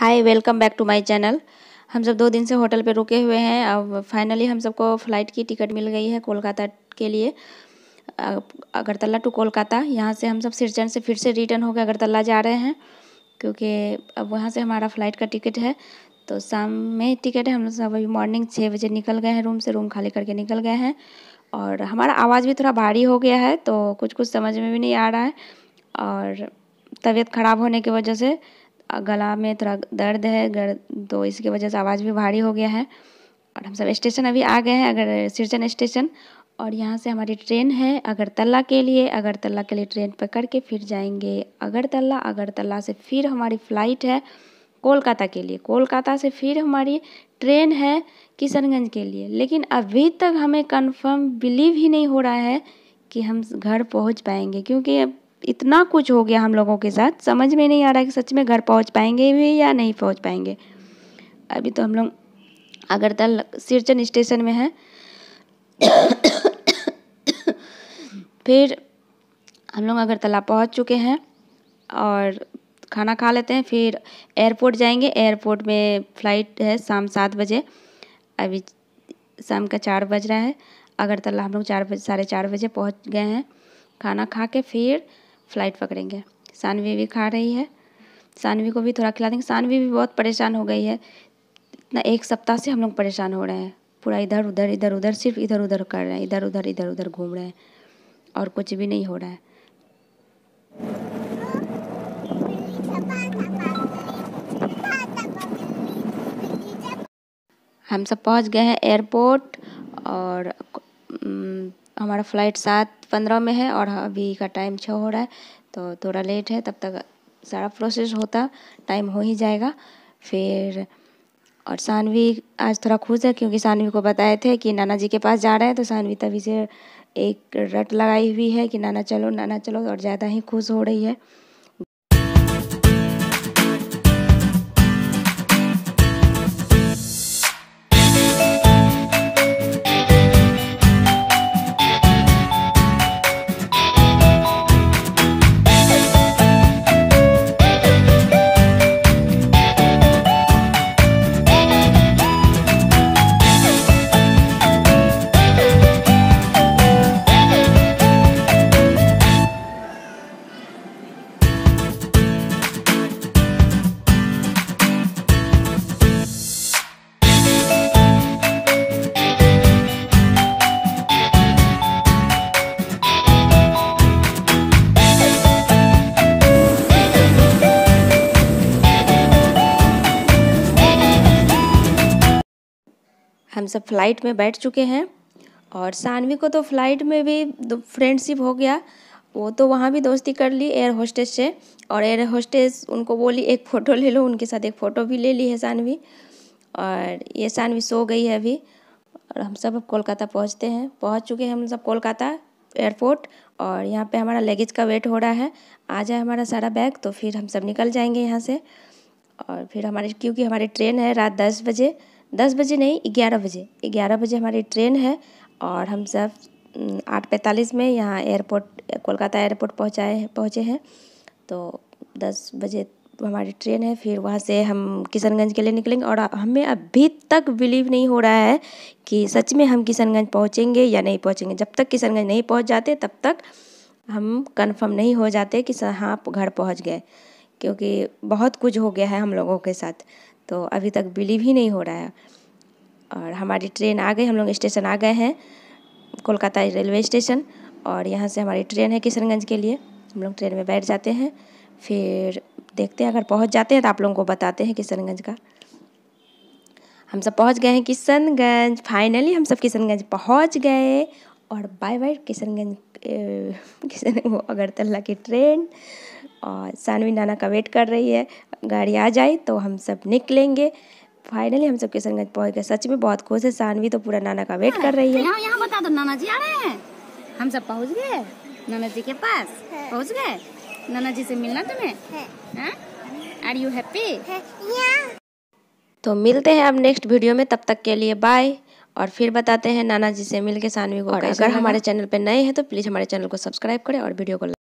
hi welcome back to my channel हम सब दो दिन से होटल पे रुके हुए हैं अब फाइनली हम सबको फ़्लाइट की टिकट मिल गई है कोलकाता के लिए अगरतला टू कोलकाता यहाँ से हम सब सिरचन से फिर से रिटर्न होकर अगरतला जा रहे हैं क्योंकि अब वहाँ से हमारा फ़्लाइट का टिकट है तो शाम में टिकट है हम सब अभी मॉर्निंग छः बजे निकल गए हैं रूम से रूम खाली करके निकल गए हैं और हमारा आवाज़ भी थोड़ा भारी हो गया है तो कुछ कुछ समझ में भी नहीं आ रहा है और तबीयत ख़राब होने की वजह से गला में थोड़ा दर्द है गर तो इसकी वजह से आवाज़ भी भारी हो गया है और हम सब स्टेशन अभी आ गए हैं अगर सिरचन स्टेशन और यहाँ से हमारी ट्रेन है अगरतला के लिए अगरतला के लिए ट्रेन पकड़ के फिर जाएंगे अगरतला अगरतला से फिर हमारी फ़्लाइट है कोलकाता के लिए कोलकाता से फिर हमारी ट्रेन है किशनगंज के लिए लेकिन अभी तक हमें कंफर्म बिलीव ही नहीं हो रहा है कि हम घर पहुंच पाएंगे क्योंकि इतना कुछ हो गया हम लोगों के साथ समझ में नहीं आ रहा कि सच में घर पहुंच पाएंगे भी या नहीं पहुंच पाएंगे अभी तो हम लोग अगरतल सिरचन स्टेशन में हैं फिर हम लोग अगरतला पहुंच चुके हैं और खाना खा लेते हैं फिर एयरपोर्ट जाएंगे एयरपोर्ट में फ़्लाइट है शाम सात बजे अभी शाम का चार बज रहा है अगरतला हम लोग चार बजे साढ़े चार बजे पहुंच गए हैं खाना खा के फिर फ्लाइट पकड़ेंगे सानवी भी खा रही है सानवी को भी थोड़ा खिला देंगे सानवी भी बहुत परेशान हो गई है इतना एक सप्ताह से हम लोग परेशान हो रहे हैं पूरा इधर उधर इधर उधर सिर्फ इधर उधर कर रहे हैं इधर उधर इधर उधर घूम रहे हैं और कुछ भी नहीं हो रहा है हम सब पहुंच गए हैं एयरपोर्ट और हमारा फ्लाइट सात पंद्रह में है और अभी का टाइम छः हो रहा है तो थोड़ा लेट है तब तक सारा प्रोसेस होता टाइम हो ही जाएगा फिर और सानवी आज थोड़ा खुश है क्योंकि सानवी को बताए थे कि नाना जी के पास जा रहे हैं तो सानवी तभी से एक रट लगाई हुई है कि नाना चलो नाना चलो और ज़्यादा ही खुश हो रही है सब फ्लाइट में बैठ चुके हैं और सानवी को तो फ्लाइट में भी फ्रेंडशिप हो गया वो तो वहाँ भी दोस्ती कर ली एयर होस्टेस से और एयर होस्टेस उनको बोली एक फ़ोटो ले लो उनके साथ एक फ़ोटो भी ले ली है सानवी और ये सानवी सो गई है अभी और हम सब अब कोलकाता पहुँचते हैं पहुँच चुके हैं हम सब कोलकाता एयरपोर्ट और यहाँ पे हमारा लगेज का वेट हो रहा है आ जाए हमारा सारा बैग तो फिर हम सब निकल जाएंगे यहाँ से और फिर हमारे क्योंकि हमारी ट्रेन है रात दस बजे दस बजे नहीं ग्यारह बजे ग्यारह बजे हमारी ट्रेन है और हम सब आठ पैंतालीस में यहाँ एयरपोर्ट कोलकाता एयरपोर्ट पहुँचाए पहुँचे हैं तो दस बजे हमारी ट्रेन है फिर वहाँ से हम किशनगंज के लिए निकलेंगे और हमें अभी तक बिलीव नहीं हो रहा है कि सच में हम किशनगंज पहुँचेंगे या नहीं पहुँचेंगे जब तक किशनगंज नहीं पहुँच जाते तब तक हम कंफर्म नहीं हो जाते कि हाँ घर पहुँच गए क्योंकि बहुत कुछ हो गया है हम लोगों के साथ तो अभी तक बिलीव ही नहीं हो रहा है और हमारी ट्रेन आ गई हम लोग स्टेशन आ गए हैं कोलकाता रेलवे स्टेशन और यहाँ से हमारी ट्रेन है किशनगंज के लिए हम लोग ट्रेन में बैठ जाते हैं फिर देखते हैं अगर पहुँच जाते हैं तो आप लोगों को बताते हैं किशनगंज का हम सब पहुँच गए हैं किशनगंज फाइनली हम सब किशनगंज पहुँच गए और बाय बाय किशनगंज किशन अगरतला की ट्रेन और सानवी नाना का वेट कर रही है गाड़ी आ जाए तो हम सब निकलेंगे फाइनली हम सब किशनगंज पहुंच गए सच में बहुत खुश है सानवी तो पूरा नाना का वेट कर रही है यहाँ यहाँ बता दो नाना जी आ रहे हैं हम सब पहुँच गए नाना जी के पास पहुँच गए नाना जी से मिलना तुम्हें आर यू हैप्पी तो मिलते हैं अब नेक्स्ट वीडियो में तब तक के लिए बाय और फिर बताते हैं नाना जी से मिलके सानवी को अगर हमारे चैनल पे नए हैं तो प्लीज़ हमारे चैनल को सब्सक्राइब करें और वीडियो को